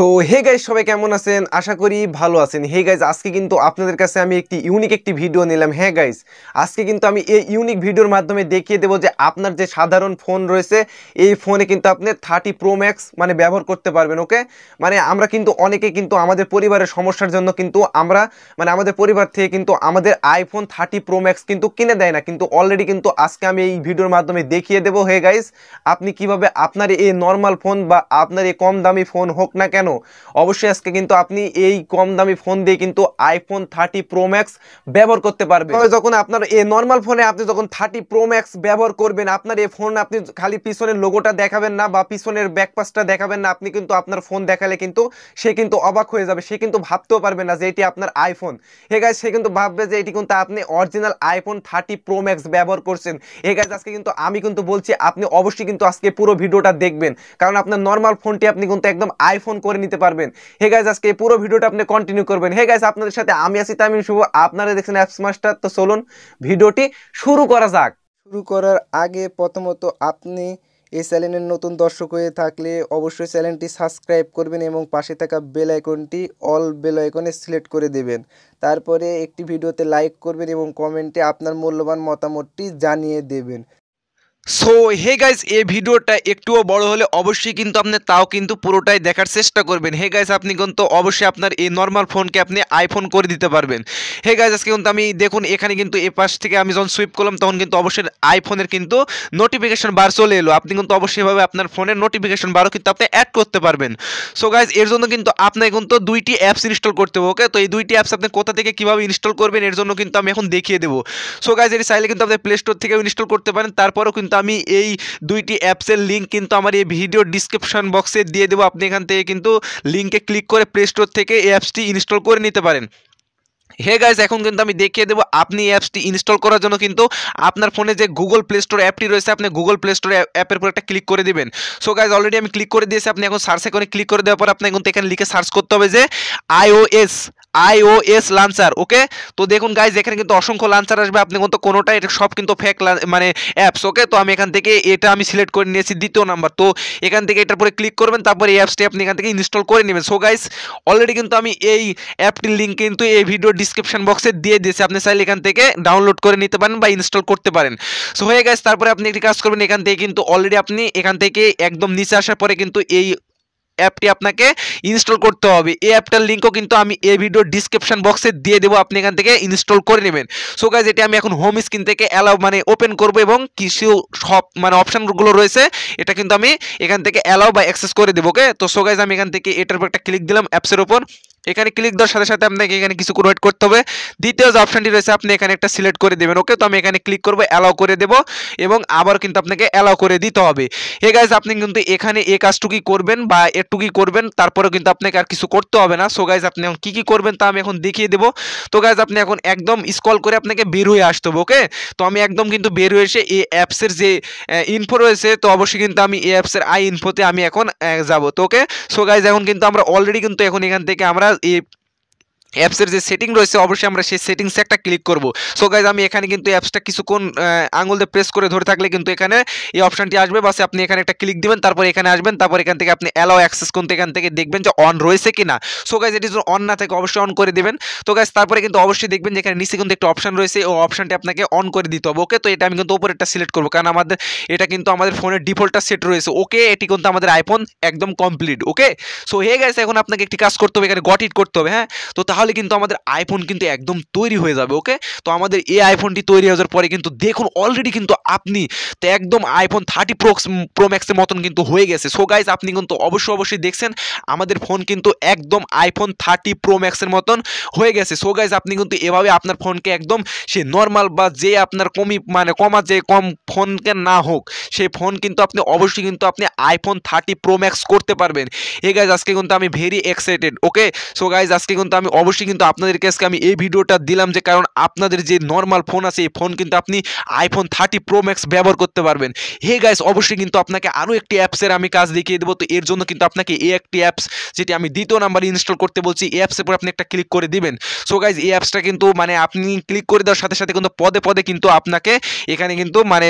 তো hey guys সবাই কেমন আছেন আশা করি ভালো আছেন হে গাইজ আজকে কিন্তু আপনাদের কাছে আমি একটি ইউনিক একটি ভিডিও নিলাম হ্যাঁ গাইজ আজকে কিন্তু আমি এই ইউনিক ভিডিওর মাধ্যমে দেখিয়ে দেবো যে আপনার যে সাধারণ ফোন রয়েছে এই ফোনে কিন্তু আপনি থার্টি প্রো ম্যাক্স মানে ব্যবহার করতে পারবেন ওকে মানে আমরা কিন্তু অনেকে কিন্তু আমাদের পরিবারের সমস্যার জন্য কিন্তু আমরা মানে আমাদের পরিবার থেকে কিন্তু আমাদের আইফোন থার্টি প্রো ম্যাক্স কিন্তু কিনে দেয় না কিন্তু অলরেডি কিন্তু আজকে আমি এই ভিডিওর মাধ্যমে দেখিয়ে দেবো হে গাইজ আপনি কিভাবে আপনার এই নর্মাল ফোন বা আপনার এই কম দামি ফোন হোক না কেন কেন অবশ্যই আজকে কিন্তু আপনি এই কম দামি ফোন দিয়ে কিন্তু আইফোন থার্টি প্রো ম্যাক্স ব্যবহার করতে পারবেন যখন আপনার এই নর্মাল ফোনে আপনি যখন থার্টি প্রো ম্যাক্স ব্যবহার করবেন আপনার এই ফোন আপনি খালি পিছনের লোগোটা দেখাবেন না বা পিছনের ব্যাকপাসটা দেখাবেন না আপনি কিন্তু আপনার ফোন দেখালে কিন্তু সে কিন্তু অবাক হয়ে যাবে সে কিন্তু ভাবতেও পারবে না যে এটি আপনার আইফোন হে গাইজ সে কিন্তু ভাববে যে এটি কিন্তু আপনি original iPhone thirty pro max ব্যবহার করছেন হে গাইজ আজকে কিন্তু আমি কিন্তু বলছি আপনি অবশ্যই কিন্তু আজকে পুরো ভিডিওটা দেখবেন কারণ আপনার নর্মাল ফোনটি আপনি কিন্তু একদম আইফোন করে করে নিতে পারবেন হে গাইজ আজকে এই পুরো ভিডিওটা আপনি কন্টিনিউ করবেন হে গাইজ আপনাদের সাথে আমি আছি আমি শুভ আপনারা দেখছেন অ্যাপস মাস্টার তো চলুন ভিডিওটি শুরু করা যাক শুরু করার আগে প্রথমত আপনি এই চ্যানেলের নতুন দর্শক হয়ে থাকলে অবশ্যই চ্যানেলটি সাবস্ক্রাইব করবেন এবং পাশে থাকা বেল আইকনটি অল বেল আইকনে সিলেক্ট করে দেবেন তারপরে একটি ভিডিওতে লাইক করবেন এবং কমেন্টে আপনার মূল্যবান মতামতটি জানিয়ে দেবেন সো হে গাইজ এ ভিডিওটা একটুও বড় হলে অবশ্যই কিন্তু আপনি তাও কিন্তু পুরোটাই দেখার চেষ্টা করবেন হে গাইজ আপনি কিন্তু অবশ্যই আপনার এই নর্মাল ফোনকে আপনি আইফোন করে দিতে পারবেন হে গাইজ আজকে কিন্তু আমি দেখুন এখানে কিন্তু এ পাশ থেকে আমি যখন সুইপ করলাম তখন কিন্তু অবশ্যই আইফোনের কিন্তু নোটিফিকেশন বার চলে এলো আপনি কিন্তু অবশ্যইভাবে আপনার ফোনের নোটিফিকেশন বারও কিন্তু আপনি অ্যাড করতে পারবেন সো গাইজ এর জন্য কিন্তু আপনাকে কিন্তু দুইটি অ্যাপস ইনস্টল করতে হবে ওকে তো এই দুইটি অ্যাপস আপনি কোথা থেকে কীভাবে ইনস্টল করবেন এর জন্য কিন্তু আমি এখন দেখিয়ে দেবো সো গাইজ এটি চাইলে কিন্তু আপনি প্লে স্টোর থেকেও ইনস্টল করতে পারেন তারপরেও কিন্তু কিন্তু আমি এই দুইটি অ্যাপসের লিঙ্ক কিন্তু আমার এই ভিডিও ডিসক্রিপশান বক্সে দিয়ে দেবো আপনি এখান থেকে কিন্তু লিঙ্কে ক্লিক করে প্লে স্টোর থেকে এই অ্যাপসটি ইনস্টল করে নিতে পারেন হে গাইজ এখন কিন্তু আমি দেখিয়ে দেবো আপনি অ্যাপসটি ইনস্টল করার জন্য কিন্তু আপনার ফোনে যে গুগল প্লে স্টোর অ্যাপটি রয়েছে আপনি গুগল প্লে স্টোর অ্যাপের উপর একটা ক্লিক করে দেবেন সো গাইজ অলরেডি আমি ক্লিক করে দিয়েছি আপনি এখন সার্চে করে ক্লিক করে দেওয়ার পর আপনি কিন্তু এখানে লিখে সার্চ করতে হবে যে আইওএস আইওএস লাঞ্চার ওকে তো দেখুন গাইজ এখানে কিন্তু অসংখ্য লাঞ্চার আসবে আপনি কিন্তু কোনোটাই এটা সব কিন্তু ফেক মানে অ্যাপস ওকে তো আমি এখান থেকে এটা আমি সিলেক্ট করে নিয়েছি দ্বিতীয় নাম্বার তো এখান থেকে এটার পরে ক্লিক করবেন তারপরে এই অ্যাপসটি আপনি এখান থেকে ইনস্টল করে নেবেন সো গাইজ অলরেডি কিন্তু আমি এই অ্যাপটির লিঙ্ক কিন্তু এই ভিডিও ডিসক্রিপশন বক্সে দিয়ে দিয়েছে আপনি চাইলে এখান থেকে ডাউনলোড করে নিতে পারেন বা ইনস্টল করতে পারেন সো হয়ে গেছে তারপরে আপনি একটি কাজ করবেন এখান থেকে কিন্তু অলরেডি আপনি এখান থেকে একদম নিচে আসার পরে কিন্তু এই অ্যাপটি আপনাকে ইনস্টল করতে হবে এই অ্যাপটার লিঙ্কও কিন্তু আমি এই ভিডিও ডিসক্রিপশন বক্সে দিয়ে দেবো আপনি এখান থেকে ইনস্টল করে নেবেন সো গাইজ এটি আমি এখন হোম স্ক্রিন থেকে অ্যালাউ মানে ওপেন করব এবং কিছু সব মানে অপশানগুলো রয়েছে এটা কিন্তু আমি এখান থেকে অ্যালাউ বা অ্যাক্সেস করে দেবো ওকে তো সো গাইজ আমি এখান থেকে এটার উপর একটা ক্লিক দিলাম অ্যাপসের ওপর এখানে ক্লিক দেওয়ার সাথে সাথে আপনাকে এখানে কিছু ওয়েট করতে হবে দ্বিতীয় যে অপশানটি রয়েছে আপনি এখানে একটা সিলেক্ট করে দেবেন ওকে তো আমি এখানে ক্লিক করবো অ্যালাও করে দেব এবং আবার কিন্তু আপনাকে অ্যালাও করে দিতে হবে এ গাইজ আপনি কিন্তু এখানে এ কাজটুকি করবেন বা এটুকি করবেন তারপরে কিন্তু আপনাকে আর কিছু করতে হবে না সো গাইজ আপনি এখন কী কী করবেন তা আমি এখন দেখিয়ে দেবো তো গাইজ আপনি এখন একদম স্কল করে আপনাকে বের হয়ে আসতে হবে ওকে তো আমি একদম কিন্তু বের হয়ে এসে এই অ্যাপসের যে ইনফো রয়েছে তো অবশ্যই কিন্তু আমি এই অ্যাপসের আই ইনফোতে আমি এখন যাব তো ওকে সো গাইজ এখন কিন্তু আমরা অলরেডি কিন্তু এখন এখান থেকে আমরা as অ্যাপসের যে সেটিং রয়েছে অবশ্যই আমরা সেই সেটিংসে একটা ক্লিক করব সো গাইজ আমি এখানে কিন্তু অ্যাপসটা কিছুক্ষণ আঙুল দিয়ে প্রেস করে ধরে থাকলে কিন্তু এখানে এই অপশানটি আসবে বাস আপনি এখানে একটা ক্লিক দিবেন তারপর এখানে আসবেন তারপর এখান থেকে আপনি অ্যালাও অ্যাক্সেস করতে এখান থেকে দেখবেন যে অন রয়েছে কি না সো গাইজ এটি যদি অন না থাকে অবশ্যই অন করে দেবেন তো গাইজ তারপরে কিন্তু অবশ্যই দেখবেন যে এখানে নিচে কিন্তু একটা অপশান রয়েছে ও অপশানটি আপনাকে অন করে দিতে হবে ওকে তো এটা আমি কিন্তু ওপরেরটা সিলেক্ট করবো কারণ আমাদের এটা কিন্তু আমাদের ফোনের ডিফল্টটা সেট রয়েছে ওকে এটি কিন্তু আমাদের আইফোন একদম complete okay so hey guys এখন আপনাকে একটি কাজ করতে হবে এখানে গট ইট করতে হবে হ্যাঁ তো তাহলে তাহলে কিন্তু আমাদের আইফোন কিন্তু একদম তৈরি হয়ে যাবে ওকে তো আমাদের এই আইফোনটি তৈরি হওয়ার পরে কিন্তু দেখুন অলরেডি কিন্তু আপনি তো একদম আইফোন থার্টি প্রোক্স প্রো ম্যাক্সের মতন কিন্তু হয়ে গেছে সো গাইজ আপনি কিন্তু অবশ্যই অবশ্যই দেখছেন আমাদের ফোন কিন্তু একদম আইফোন থার্টি প্রো ম্যাক্সের মতন হয়ে গেছে সো গাইজ আপনি কিন্তু এভাবে আপনার ফোনকে একদম সে নর্মাল বা যে আপনার কমি মানে কমা যে কম ফোনকে না হোক সেই ফোন কিন্তু আপনি অবশ্যই কিন্তু আপনি আইফোন থার্টি প্রো ম্যাক্স করতে পারবেন এ গাইজ আজকে কিন্তু আমি very excited okay so guys আজকে কিন্তু আমি অবশ্যই অবশ্যই কিন্তু আপনাদের কাছে আমি এই ভিডিওটা দিলাম যে কারণ আপনাদের যে নর্মাল ফোন আছে এই ফোন কিন্তু আপনি আইফোন থার্টি প্রো ম্যাক্স ব্যবহার করতে পারবেন হে গাইস অবশ্যই কিন্তু আপনাকে আরও একটি অ্যাপসের আমি কাজ দেখিয়ে দেবো তো এর জন্য কিন্তু আপনাকে এই একটি অ্যাপস যেটি আমি দ্বিতীয় নাম্বারে ইনস্টল করতে বলছি এই অ্যাপসের উপর আপনি একটা ক্লিক করে দিবেন সো গাইজ এই অ্যাপসটা কিন্তু মানে আপনি ক্লিক করে দেওয়ার সাথে সাথে কিন্তু পদে পদে কিন্তু আপনাকে এখানে কিন্তু মানে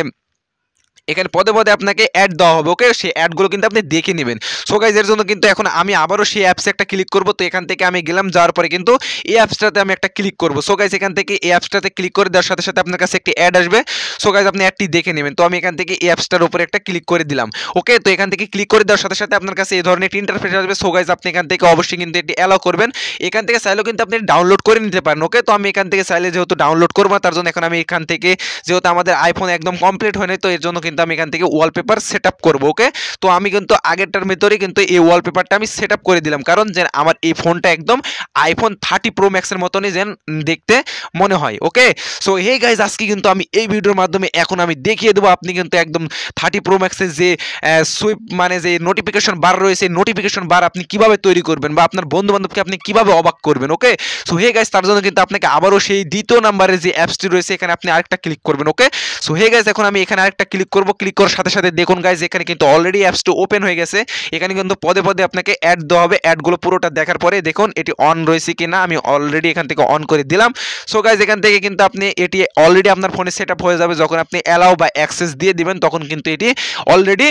এখানে পদে পদে আপনাকে অ্যাড দেওয়া হবে ওকে সেই অ্যাডগুলো কিন্তু আপনি দেখে নেবেন সো গাইজ এর জন্য কিন্তু এখন আমি আবারও সেই অ্যাপসে একটা ক্লিক করব তো এখান থেকে আমি গেলাম যাওয়ার পরে কিন্তু এই অ্যাপসটাতে আমি একটা ক্লিক করব সো গাইজ এখান থেকে এই অ্যাপসটাতে ক্লিক করে দেওয়ার সাথে সাথে আপনার কাছে একটি অ্যাড আসবে সো গাইজ আপনি অ্যাডটি দেখে নেবেন তো আমি এখান থেকে এই অ্যাপসটার উপরে একটা ক্লিক করে দিলাম ওকে তো এখান থেকে ক্লিক করে দেওয়ার সাথে সাথে আপনার কাছে এই ধরনের একটি ইন্টারফেস আসবে সো গাইজ আপনি এখান থেকে অবশ্যই কিন্তু এটি অ্যালাও করবেন এখান থেকে চাইলেও কিন্তু আপনি ডাউনলোড করে নিতে পারেন ওকে তো আমি এখান থেকে চাইলে যেহেতু ডাউনলোড করবো তার জন্য এখন আমি এখান থেকে যেহেতু আমাদের আইফোন একদম কমপ্লিট হয়নি তো এর জন্য কিন্তু আমি এখান থেকে ওয়ালপেপার সেট আপ করবো ওকে তো আমি কিন্তু আগেরটার ভিতরে কিন্তু এই ওয়ালপেপারটা আমি সেট আপ করে দিলাম কারণ যে আমার এই ফোনটা একদম আইফোন থার্টি প্রো ম্যাক্সের মতনই যেন দেখতে মনে হয় ওকে সো হে গাইজ আজকে কিন্তু আমি এই ভিডিওর মাধ্যমে এখন আমি দেখিয়ে দেবো আপনি কিন্তু একদম থার্টি প্রো ম্যাক্সের যে সুইপ মানে যে নোটিফিকেশন বার রয়েছে নোটিফিকেশন বার আপনি কিভাবে তৈরি করবেন বা আপনার বন্ধু বান্ধবকে আপনি কিভাবে অবাক করবেন ওকে সো হে গাইজ তার জন্য কিন্তু আপনাকে আবারও সেই দ্বিতীয় নাম্বারের যে অ্যাপসটি রয়েছে এখানে আপনি আরেকটা ক্লিক করবেন ওকে সো হে গাইজ এখন আমি এখানে আরেকটা ক্লিক করবো করব ক্লিক করার সাথে সাথে দেখুন গাইজ এখানে কিন্তু অলরেডি অ্যাপসটি ওপেন হয়ে গেছে এখানে কিন্তু পদে পদে আপনাকে অ্যাড দেওয়া হবে অ্যাডগুলো পুরোটা দেখার পরে দেখুন এটি অন রয়েছে কি না আমি অলরেডি এখান থেকে অন করে দিলাম সো গাইজ এখান থেকে কিন্তু আপনি এটি অলরেডি আপনার ফোনে সেট হয়ে যাবে যখন আপনি অ্যালাও বা অ্যাক্সেস দিয়ে দিবেন তখন কিন্তু এটি অলরেডি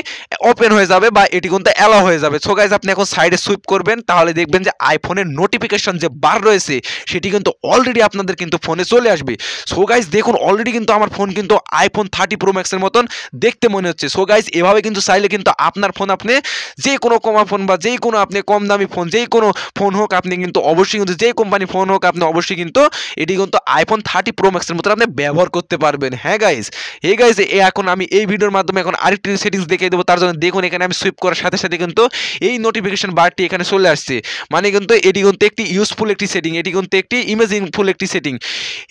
ওপেন হয়ে যাবে বা এটি কিন্তু অ্যালাও হয়ে যাবে সো গাইজ আপনি এখন সাইডে সুইপ করবেন তাহলে দেখবেন যে আইফোনের নোটিফিকেশন যে বার রয়েছে সেটি কিন্তু অলরেডি আপনাদের কিন্তু ফোনে চলে আসবে সো গাইজ দেখুন অলরেডি কিন্তু আমার ফোন কিন্তু আইফোন থার্টি প্রো ম্যাক্সের মতন দেখতে মনে হচ্ছে সো গাইজ এভাবে কিন্তু চাইলে কিন্তু আপনার ফোন আপনি যে কোনো কমা ফোন বা যেই কোনো আপনি কম দামি ফোন যেই কোনো ফোন হোক আপনি কিন্তু অবশ্যই কিন্তু যে কোম্পানি ফোন হোক আপনি অবশ্যই কিন্তু এটি কিন্তু আইফোন থার্টি প্রো ম্যাক্সের মতো আপনি ব্যবহার করতে পারবেন হ্যাঁ গাইজ এই গাইজ এখন আমি এই ভিডিওর মাধ্যমে এখন আরেকটি সেটিংস দেখে দেবো তার জন্য দেখুন এখানে আমি সুইপ করার সাথে সাথে কিন্তু এই নোটিফিকেশন বারটি এখানে চলে আসছে মানে কিন্তু এটি কিন্তু একটি ইউজফুল একটি সেটিং এটি কিন্তু একটি ইমেজিংফুল একটি সেটিং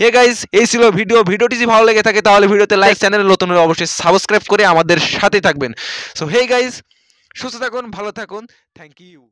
হে গাইজ এই ছিল ভিডিও ভিডিওটি যদি ভালো লেগে থাকে তাহলে ভিডিওতে লাইক চ্যানেল নতুন অবশ্যই সাবস্ক্রাইব সাবস্ক্রাইব করে আমাদের সাথে থাকবেন সো হে গাইজ সুস্থ থাকুন ভালো থাকুন থ্যাংক ইউ